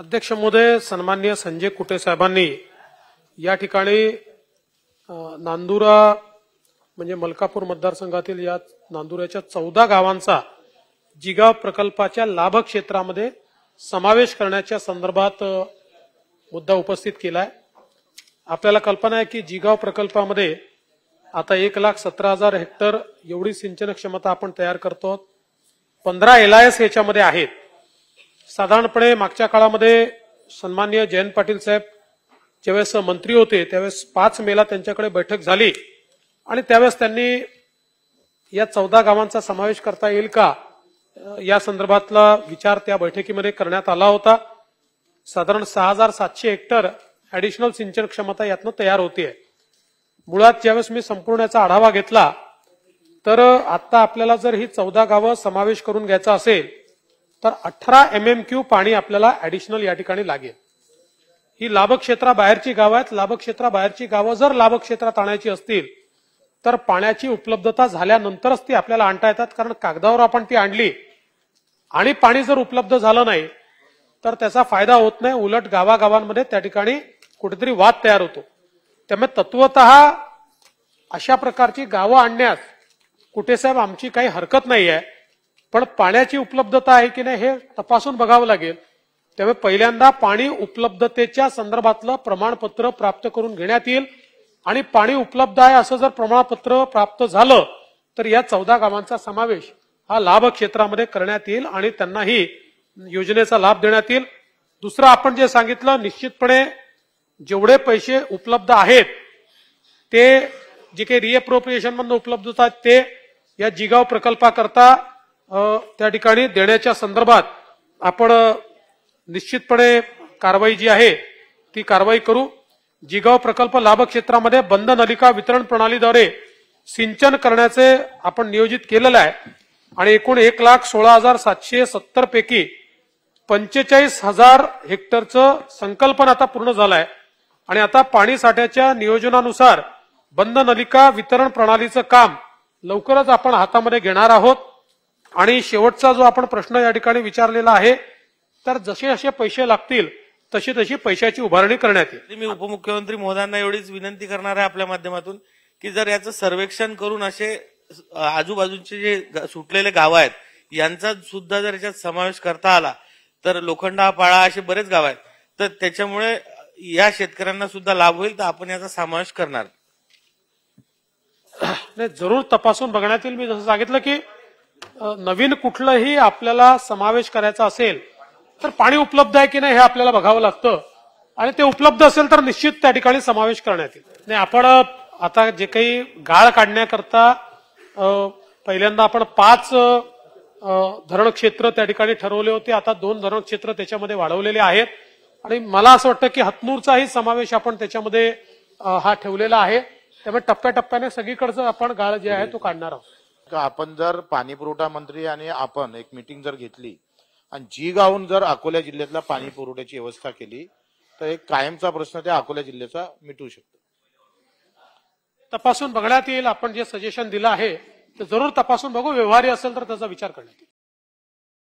अध्यक्ष महोदय सन्मान्य संजय कुटे साहेबांनी या ठिकाणी नांदुरा म्हणजे मलकापूर मतदारसंघातील या नांदुराच्या चौदा गावांचा जिगाव प्रकल्पाच्या लाभक्षेत्रामध्ये समावेश करण्याच्या संदर्भात मुद्दा उपस्थित केलाय आपल्याला कल्पना आहे की जिगाव प्रकल्पामध्ये आता एक लाख सतरा हजार हेक्टर एवढी सिंचन क्षमता आपण तयार करतो पंधरा एल आय एस याच्यामध्ये आहेत साधारणपणे मागच्या काळामध्ये सन्मान्य जयंत पाटील साहेब ज्यावेळेस मंत्री होते त्यावेळेस पाच मेला त्यांच्याकडे बैठक झाली आणि त्यावेळेस त्यांनी या चौदा गावांचा समावेश करता येईल का या संदर्भातला विचार त्या बैठकीमध्ये करण्यात आला होता साधारण सहा हजार सातशे हेक्टर ऍडिशनल सिंचन क्षमता यातनं तयार होतीये मुळात ज्यावेळेस मी संपूर्ण याचा आढावा घेतला तर आता आपल्याला जर ही चौदा गावं समावेश करून घ्यायचा असेल तर अठरा एम एम क्यू पाणी आपल्याला ऍडिशनल या ठिकाणी लागेल ही लाभक्षेत्रा बाहेरची गावं आहेत लाभक्षेत्रा बाहेरची गावं जर लाभक्षेत्रात क्षेत्रात आणायची असतील तर पाण्याची उपलब्धता झाल्यानंतरच ती आपल्याला आणता येतात कारण कागदावर आपण ती आणली आणि पाणी जर उपलब्ध झालं नाही तर त्याचा फायदा होत नाही उलट गावागावांमध्ये त्या ठिकाणी कुठेतरी वाद तयार होतो त्यामुळे तत्वत अशा प्रकारची गावं आणण्यास कुठे साहेब आमची काही हरकत नाही आहे पण पाण्याची उपलब्धता आहे की नाही हे तपासून बघावं लागेल त्यामुळे पहिल्यांदा पाणी उपलब्धतेच्या संदर्भातलं प्रमाणपत्र प्राप्त करून घेण्यात येईल आणि पाणी उपलब्ध आहे असं जर प्रमाणपत्र प्राप्त झालं तर या चौदा गावांचा समावेश हा लाभ क्षेत्रामध्ये करण्यात येईल आणि त्यांनाही योजनेचा लाभ देण्यात येईल दुसरं आपण जे सांगितलं निश्चितपणे जेवढे पैसे उपलब्ध आहेत ते जे काही रिएप्रोप्रिएशन मधून उपलब्ध होतात ते या जिगाव प्रकल्पाकरता त्या ठिकाणी देण्याच्या संदर्भात आपण निश्चितपणे कारवाई जी आहे ती कारवाई करू जिगाव प्रकल्प लाभक्षेत्रामध्ये बंद नलिका वितरण प्रणालीद्वारे सिंचन करण्याचे आपण नियोजित केलेलं आहे आणि एकूण एक लाख सोळा हजार सातशे सत्तर पैकी पंचेचाळीस हजार हेक्टरचं संकल्पन आता पूर्ण झालं आहे आणि आता पाणी साठ्याच्या नियोजनानुसार बंद नलिका वितरण प्रणालीचं काम लवकरच आपण हातामध्ये घेणार आहोत आणि शेवटचा जो आपण प्रश्न या ठिकाणी विचारलेला आहे तर जसे जसे पैसे लागतील तशी तशी पैशाची उभारणी करण्यात येईल मी उपमुख्यमंत्री मोदांना एवढीच विनंती करणार आहे आपल्या माध्यमातून की जर याचं सर्वेक्षण करून असे आजूबाजूचे जे सुटलेले गाव आहेत यांचा सुद्धा जर याच्यात समावेश करता आला तर लोखंडा पाळा असे बरेच गाव आहेत तर त्याच्यामुळे या शेतकऱ्यांना सुद्धा लाभ होईल तर आपण याचा समावेश करणार नाही जरूर तपासून बघण्यात येईल मी जसं सांगितलं की नवीन कुठलंही आपल्याला समावेश करायचा असेल तर पाणी उपलब्ध आहे की नाही हे आपल्याला बघावं लागतं आणि ते उपलब्ध असेल तर निश्चित त्या ठिकाणी समावेश करण्यात येईल नाही आपण आता जे काही गाळ काढण्याकरता पहिल्यांदा आपण पाच धरण क्षेत्र त्या ठिकाणी ठरवले होते आता दोन धरण क्षेत्र त्याच्यामध्ये वाढवलेले आहेत आणि मला असं वाटतं की हतनूरचाही समावेश आपण त्याच्यामध्ये हा ठेवलेला आहे त्यामुळे टप्प्याटप्प्याने सगळीकडचं आपण गाळ जे आहे तो काढणार आहोत आपण जर पाणी पुरवठा मंत्री आणि आपण एक मीटिंग जर घेतली आणि जी गावून जर अकोला जिल्ह्यातला पाणी पुरवठ्याची व्यवस्था केली तर एक कायमचा प्रश्न त्या अकोला जिल्ह्याचा मिटू शकतो तपासून बघण्यात येईल आपण जे सजेशन दिलं आहे ते जरूर तपासून बघू व्यवहारी असेल तर त्याचा विचार करण्यात येईल